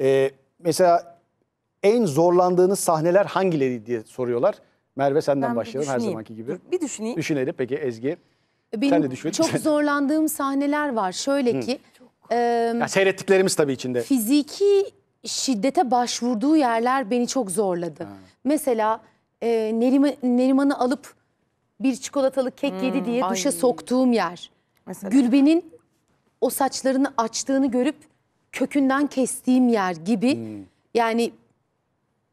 E, mesela en zorlandığınız sahneler hangileri diye soruyorlar. Merve senden Ben başlayalım her zamanki gibi. Bir düşüneyim. Düşünelim peki Ezgi. Benim Sen de düşün. çok zorlandığım sahneler var. Şöyle ki e, Ya seyrettiklerimiz tabii içinde. fiziki şiddete başvurduğu yerler beni çok zorladı. Mesela e, Neriman- Neriman'ı alıp bir çikolatalı kek yedi hmm, diye duşa soktuğum yer. Mesela. Gülben'in o saçlarını açtığını görüp kökünden kestiğim yer gibi hmm. yani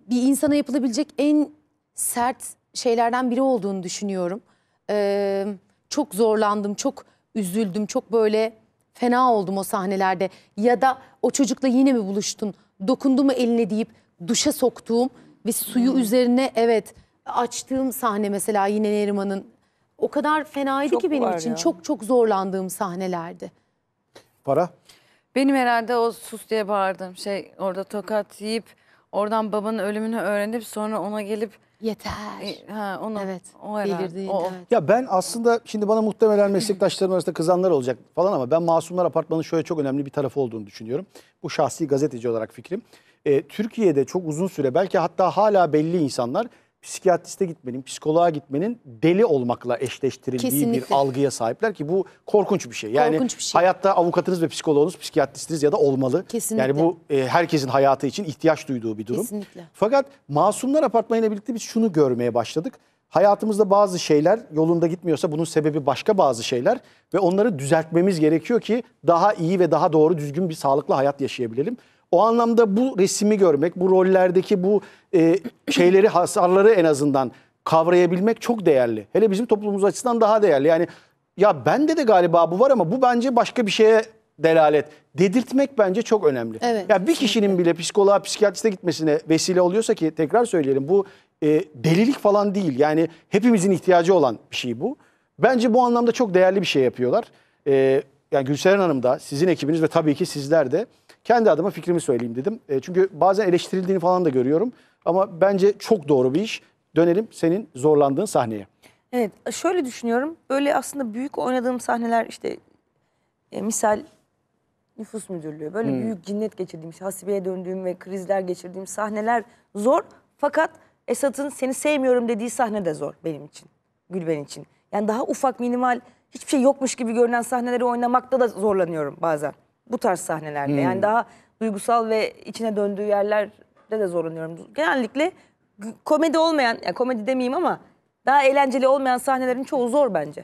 bir insana yapılabilecek en sert şeylerden biri olduğunu düşünüyorum. Ee, çok zorlandım, çok üzüldüm, çok böyle fena oldum o sahnelerde. Ya da o çocukla yine mi buluştun, dokundu mu eline deyip duşa soktuğum ve suyu hmm. üzerine evet açtığım sahne mesela yine Neriman'ın o kadar fenaydı çok ki benim için. Ya. Çok çok zorlandığım sahnelerdi. Para? Benim herhalde o sus diye bağırdım. Şey orada tokat yiyip oradan babanın ölümünü öğrenip sonra ona gelip Yeter. E, ha onu. Evet. o herhalde. Evet. Ya ben aslında şimdi bana muhtemelen meslektaşlarım arasında kızanlar olacak falan ama ben Masumlar Apartmanı'nın şöyle çok önemli bir tarafı olduğunu düşünüyorum. Bu şahsi gazeteci olarak fikrim. Ee, Türkiye'de çok uzun süre belki hatta hala belli insanlar psikiyatriste gitmenin, psikoloğa gitmenin deli olmakla eşleştirildiği Kesinlikle. bir algıya sahipler ki bu korkunç bir şey. Yani korkunç bir şey. hayatta avukatınız ve psikoloğunuz, psikiyatristiniz ya da olmalı. Kesinlikle. Yani bu e, herkesin hayatı için ihtiyaç duyduğu bir durum. Kesinlikle. Fakat Masumlar Apartmanı'yla birlikte biz şunu görmeye başladık. Hayatımızda bazı şeyler yolunda gitmiyorsa bunun sebebi başka bazı şeyler ve onları düzeltmemiz gerekiyor ki daha iyi ve daha doğru düzgün bir sağlıklı hayat yaşayabilelim. O anlamda bu resimi görmek, bu rollerdeki bu e, şeyleri, hasarları en azından kavrayabilmek çok değerli. Hele bizim toplumumuz açısından daha değerli. Yani ya bende de galiba bu var ama bu bence başka bir şeye delalet. Dedirtmek bence çok önemli. Evet. Ya bir kişinin bile psikoloğa, psikiyatriste gitmesine vesile oluyorsa ki tekrar söyleyelim bu e, delilik falan değil. Yani hepimizin ihtiyacı olan bir şey bu. Bence bu anlamda çok değerli bir şey yapıyorlar. E, yani Gülseren Hanım da, sizin ekibiniz ve tabii ki sizler de kendi adıma fikrimi söyleyeyim dedim. E, çünkü bazen eleştirildiğini falan da görüyorum. Ama bence çok doğru bir iş. Dönelim senin zorlandığın sahneye. Evet şöyle düşünüyorum. Böyle aslında büyük oynadığım sahneler işte e, misal nüfus müdürlüğü. Böyle hmm. büyük cinnet geçirdiğim, hasibeye döndüğüm ve krizler geçirdiğim sahneler zor. Fakat Esat'ın seni sevmiyorum dediği sahne de zor benim için. Gülben için. Yani daha ufak minimal hiçbir şey yokmuş gibi görünen sahneleri oynamakta da zorlanıyorum bazen bu tarz sahnelerde. Hmm. Yani daha duygusal ve içine döndüğü yerlerde de zorlanıyorum. Genellikle komedi olmayan, yani komedi demeyeyim ama daha eğlenceli olmayan sahnelerin çoğu zor bence.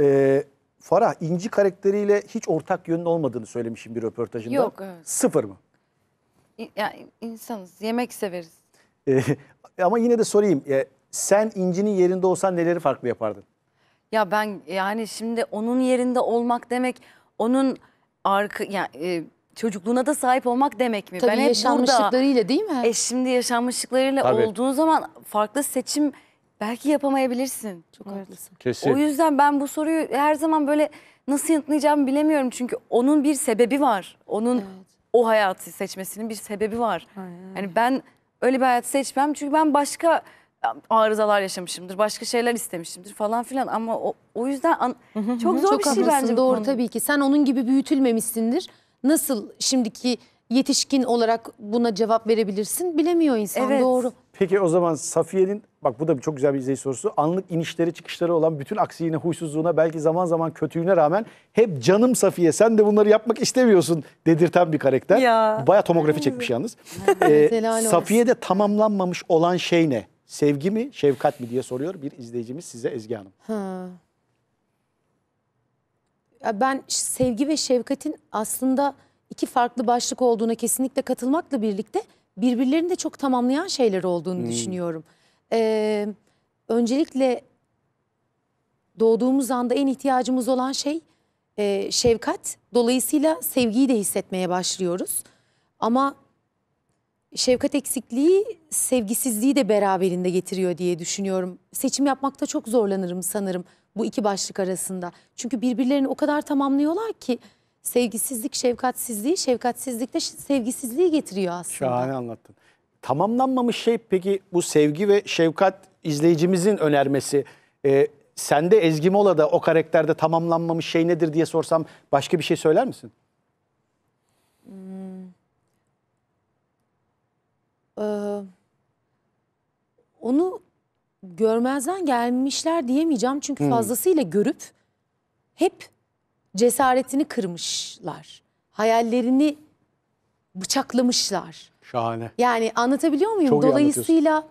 Ee, Farah İnci karakteriyle hiç ortak yönün olmadığını söylemişim bir röportajında. Yok. Evet. Sıfır mı? İ- Yani insanız, yemek severiz. Ee, ama yine de sorayım. Ee, sen İnci'nin yerinde olsan neleri farklı yapardın? Ya ben yani şimdi onun yerinde olmak demek onun arka yani e, çocukluğuna da sahip olmak demek mi? Tabii ben hep yaşanmışlıklarıyla değil mi? E şimdi yaşanmışlıklarıyla Tabii. olduğun zaman farklı seçim belki yapamayabilirsin. Çok evet. Kesin. O yüzden ben bu soruyu her zaman böyle nasıl yanıtlayacağımı bilemiyorum. Çünkü onun bir sebebi var. Onun evet. o hayatı seçmesinin bir sebebi var. Hani ben öyle bir hayat seçmem. Çünkü ben başka arızalar yaşamışımdır, başka şeyler istemişimdir falan filan ama o, o yüzden an, çok zor çok bir şey haklısın, bence doğru konu. tabii ki. Sen onun gibi büyütülmemişsindir. Nasıl şimdiki yetişkin olarak buna cevap verebilirsin bilemiyor insan Evet. doğru. Peki o zaman Safiye'nin bak bu da bir çok güzel bir izleyici sorusu. Anlık inişleri çıkışları olan bütün aksiliğine, huysuzluğuna belki zaman zaman kötülüğüne rağmen hep canım Safiye sen de bunları yapmak istemiyorsun dedirten bir karakter. Ya. Baya tomografi çekmiş yalnız. Ee, Safiye'de tamamlanmamış olan şey ne? Sevgi mi, şefkat mi diye soruyor bir izleyicimiz size Ezgi Hanım. Ha. ben sevgi ve şefkatin aslında iki farklı başlık olduğuna kesinlikle katılmakla birlikte birbirlerini de çok tamamlayan şeyler olduğunu hmm. düşünüyorum. Ee, öncelikle doğduğumuz anda en ihtiyacımız olan şey e, şefkat. Dolayısıyla sevgiyi de hissetmeye başlıyoruz. Ama şefkat eksikliği sevgisizliği de beraberinde getiriyor diye düşünüyorum. Seçim yapmakta çok zorlanırım sanırım bu iki başlık arasında. Çünkü birbirlerini o kadar tamamlıyorlar ki sevgisizlik şefkatsizliği, şefkatsizlik de sevgisizliği getiriyor aslında. Şahane anlattın. Tamamlanmamış şey peki bu sevgi ve şefkat izleyicimizin önermesi. Ee, sende Ezgi Mola'da o karakterde tamamlanmamış şey nedir diye sorsam başka bir şey söyler misin? Hmm onu görmezden gelmişler diyemeyeceğim. Çünkü hmm. fazlasıyla görüp hep cesaretini kırmışlar. Hayallerini bıçaklamışlar. Şahane. Yani anlatabiliyor muyum? Çok Dolayısıyla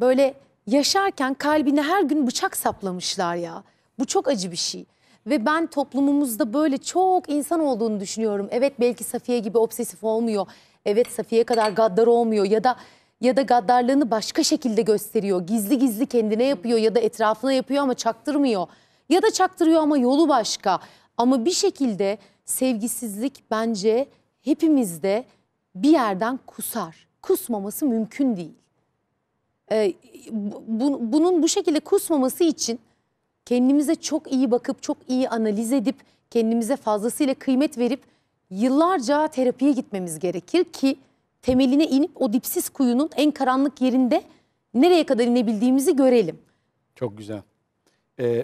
böyle yaşarken kalbine her gün bıçak saplamışlar ya. Bu çok acı bir şey. Ve ben toplumumuzda böyle çok insan olduğunu düşünüyorum. Evet belki Safiye gibi obsesif olmuyor. Evet Safiye kadar gaddar olmuyor ya da ya da gaddarlığını başka şekilde gösteriyor. Gizli gizli kendine yapıyor ya da etrafına yapıyor ama çaktırmıyor. Ya da çaktırıyor ama yolu başka. Ama bir şekilde sevgisizlik bence hepimizde bir yerden kusar. Kusmaması mümkün değil. Ee, bu, bunun bu şekilde kusmaması için kendimize çok iyi bakıp, çok iyi analiz edip, kendimize fazlasıyla kıymet verip yıllarca terapiye gitmemiz gerekir ki temeline inip o dipsiz kuyunun en karanlık yerinde nereye kadar inebildiğimizi görelim. Çok güzel. Ee,